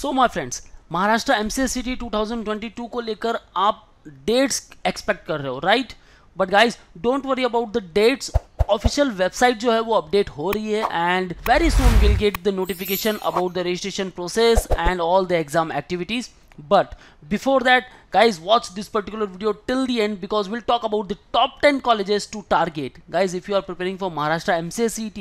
So my friends Maharashtra M C S C T two thousand twenty two को लेकर आप dates expect कर रहे हो right but guys don't worry about the dates official website जो है वो अपडेट हो रही है and very soon will get the notification about the registration process and all the exam activities but before that guys watch this particular video till the end because we'll talk about the top 10 colleges to target guys if you are preparing for maharashtra mca cet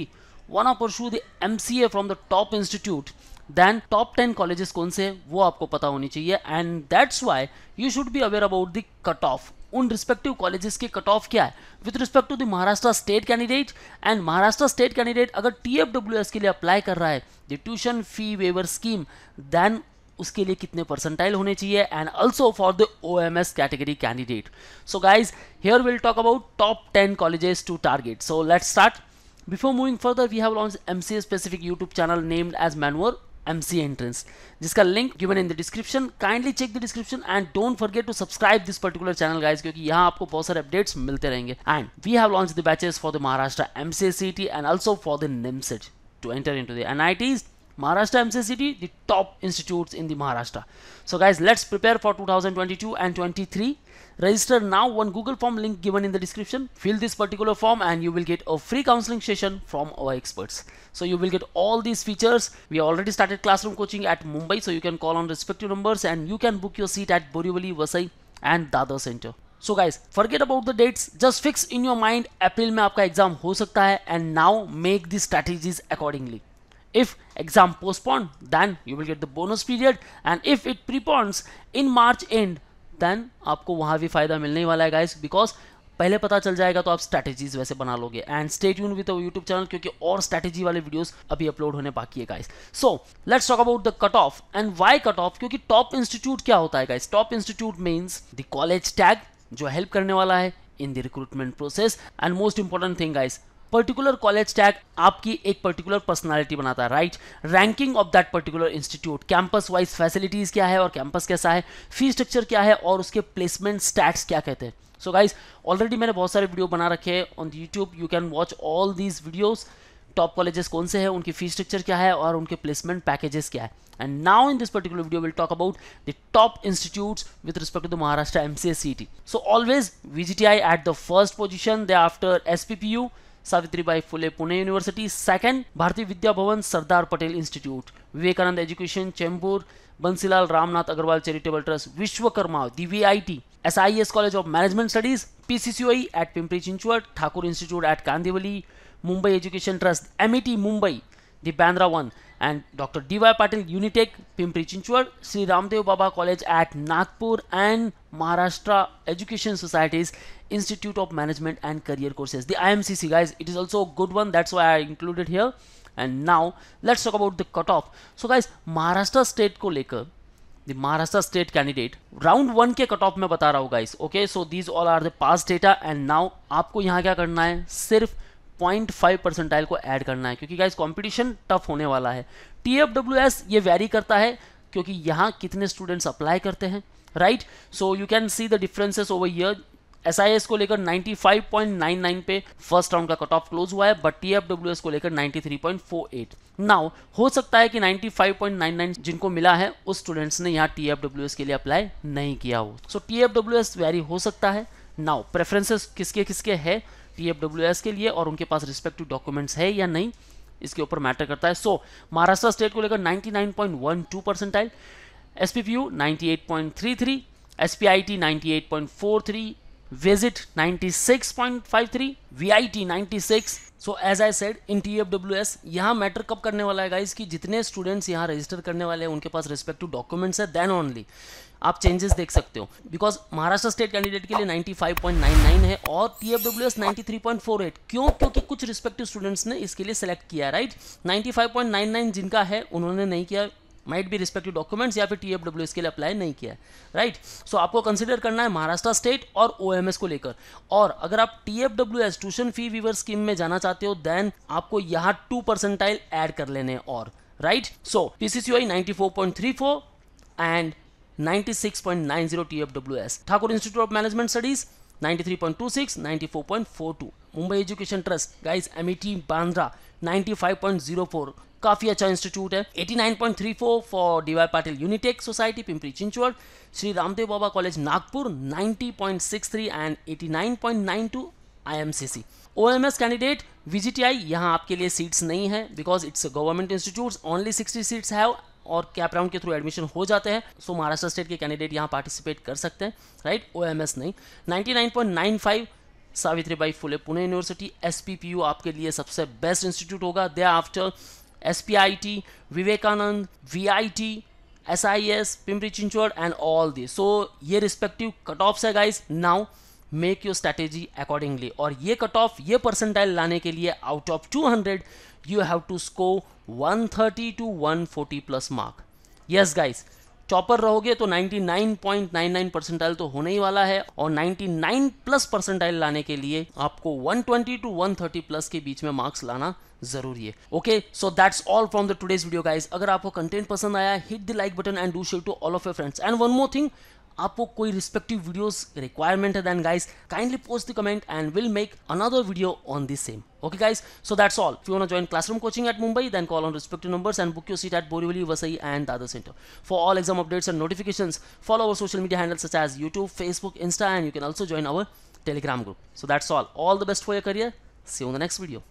wanna pursue the mca from the top institute then top ten colleges कौन से वो आपको पता होनी चाहिए and that's why you should be aware about the cut off उन respective colleges के cut off क्या है with respect to the Maharashtra state candidate and Maharashtra state candidate अगर टी के लिए अप्लाई कर रहा है the tuition fee waiver scheme then उसके लिए कितने परसेंटाइल होने चाहिए and also for the O M S category candidate so guys here will talk about top ten colleges to target so let start before moving further we have launch M C A specific YouTube channel named as मैनुअर MC entrance. जिसका link given in the description kindly check the description and don't forget to subscribe this particular channel guys क्योंकि यहाँ आपको बहुत सारे updates मिलते रहेंगे and we have launch the batches for the Maharashtra M C and also for the NIMCET to enter in to the N I Ts Maharashtra MCCT, the top institutes in the Maharashtra. So guys, let's prepare for 2022 and 23. Register now on Google form link given in the description. Fill this particular form and you will get a free counseling session from our experts. So you will get all these features. We already started classroom coaching at Mumbai, so you can call on respective numbers and you can book your seat at Borivali, Vasai and Dadar Center. So guys, forget about the dates. Just fix in your mind April में आपका exam हो सकता है and now make the strategies accordingly. If exam postponed, then you will get the bonus period and if it preponds in March end, then aapko wahan bhi fayda milne wala hai guys because पहले पता चल जाएगा तो आप strategies वैसे बना लोगे and stay यून विद यूट्यूब चैनल क्योंकि और स्ट्रैटेजी वाले वीडियोस अभी अपलोड होने बाकी है guys so let's talk about the cut off and why cut off क्योंकि टॉप इंस्टीट्यूट क्या होता है guys top institute means the college tag जो हेल्प करने वाला है in the recruitment process and most important thing guys particular college tag आपकी एक पर्टिकुलर पर्सनालिटी बनाता है right ranking of that particular institute campus wise facilities क्या है और कैंपस कैसा है फी स्ट्रक्चर क्या है और उसके प्लेसमेंट स्टैट्स क्या कहते हैं सो गाइज ऑलरेडी मैंने बहुत सारे वीडियो बना रखे हैं on YouTube you can watch all these videos top colleges कौन से हैं उनकी फी स्ट्रक्चर क्या है और उनके प्लेसमेंट पैकेजेस क्या है and now in this particular video will talk about the top institutes with respect to Maharashtra M C S C T so always we G T I at the first position they after S P P U Savitribai Phule Pune university second Bharatiya Vidya Bhavan Sardar Patel institute Vivekanand education Chembur Bansilal Ramnath Agarwal charitable trust Vishwakarma the V I T S I S college of management studies PCCOE at Pimpri Chinchwad Thakur institute at Kandivali Mumbai education trust MET Mumbai the Bandra one and Dr. D.Y. Patil Unitech, Pimpri Chinchwad, Sri Ramdev Baba College at Nagpur and Maharashtra Education societies Institute of Management and Career Courses. The IMCC guys, it is also a good one. That's why I included here. And now let's talk about the cut off So guys, Maharashtra state ko lekar the Maharashtra state candidate round 1 ke cut off mein bata raha hu guys. Okay, so these all are the past data and now aapko yahan kya karna hai sirf point five percentile को add करना है क्योंकि guys competition tough होने वाला है T F W S ये vary करता है क्योंकि यहाँ कितने स्टूडेंट्स अप्लाई करते हैं right so you can see the differences over year S I S को लेकर 95.99 पे फर्स्ट राउंड का कट ऑफ क्लोज हुआ है बट टी को लेकर 93.48 नाउ हो सकता है कि 95.99 जिनको मिला है उस स्टूडेंट्स ने यहाँ टी के लिए अप्लाई नहीं किया हो सो टी वेरी हो सकता है नाउ प्रेफरेंसेस किसके किसके है टी के लिए और उनके पास रिस्पेक्टिव डॉक्यूमेंट्स है या नहीं इसके ऊपर मैटर करता है सो महाराष्ट्र स्टेट को लेकर 99.12 percentile S P P U ninety eight point three three S P I T ninety eight point four three visit 96.53 VIT 96 so as I said in T F W S यहाँ matter कब करने वाला है guys कि जितने students यहाँ register करने वाले हैं उनके पास रिस्पेक्टिव डॉक्यूमेंट्स है देन ओनली आप चेंजेस देख सकते हो बिकॉज महाराष्ट्र स्टेट कैंडिडेट के लिए 95.99 है और T F W S ninety क्यों क्योंकि कुछ रिस्पेक्टिव स्टूडेंट्स ने इसके लिए सेलेक्ट किया राइट right? 95.99 जिनका है उन्होंने नहीं किया माइट बी रिस्पेक्टिव डॉक्यूमेंट्स या फिर टी के लिए अप्लाई नहीं किया है राइट right? सो so, आपको कंसिडर करना है महाराष्ट्र स्टेट और ओ को लेकर और अगर आप T F W S tuition fee waiver scheme में जाना चाहते हो देन आपको यहाँ टू परसेंटाइल एड कर लेने और right so P C C I ninety four point three four and 96.90 TFWS. Thakur Institute of Management Studies 93.26, 94.42. Mumbai education trust guys Amity e Bandra 95.04 काफ़ी अच्छा इंस्टीट्यूट है 89.34 for D Y Patil unitech society Pimpri Chinchwad Shri Ramdev Baba college Nagpur 90.63 and 89.92 IMCC OMS candidate VGTI यहां आपके लिए seats नहीं है because it's a government institute only sixty seats है और कैप राउंड के थ्रू एडमिशन हो जाते हैं सो महाराष्ट्र स्टेट के कैंडिडेट यहां पार्टिसिपेट कर सकते हैं राइट ओएमएस नहीं 99.95 बाई फुले पुणे यूनिवर्सिटी एस आपके लिए सबसे बेस्ट इंस्टीट्यूट होगा they after S Vivekanand V I T S I S Pimpri Chinchwad and all the so ये रिस्पेक्टिव कट ऑफ है guys now make your strategy accordingly और ये कट ऑफ ये परसेंटाइल लाने के लिए out of two hundred you have to score one thirty to one forty plus mark yes guys topper रहोगे तो 99.99 परसेंटाइल तो होने ही वाला है और 99 प्लस परसेंटाइल लाने के लिए आपको 120 टू वन प्लस के बीच में मार्क्स लाना जरूरी है okay so that's all from the today's video guys अगर आपको कंटेंट पसंद आया hit the like button and do share to all of your friends and one more thing आपको कोई रिस्पेक्टिव वीडियोस रिक्वायरमेंट है then guys kindly post the comment and will make another video on this same okay guys so that's all you ना join classroom coaching at Mumbai then call on respective number and book you seat at Borivali Vasai and Dadar center for all exam updates and notification follow our social media handle such as YouTube Facebook Insta and you can also join our Telegram group so that's all all the best for your career see on the next video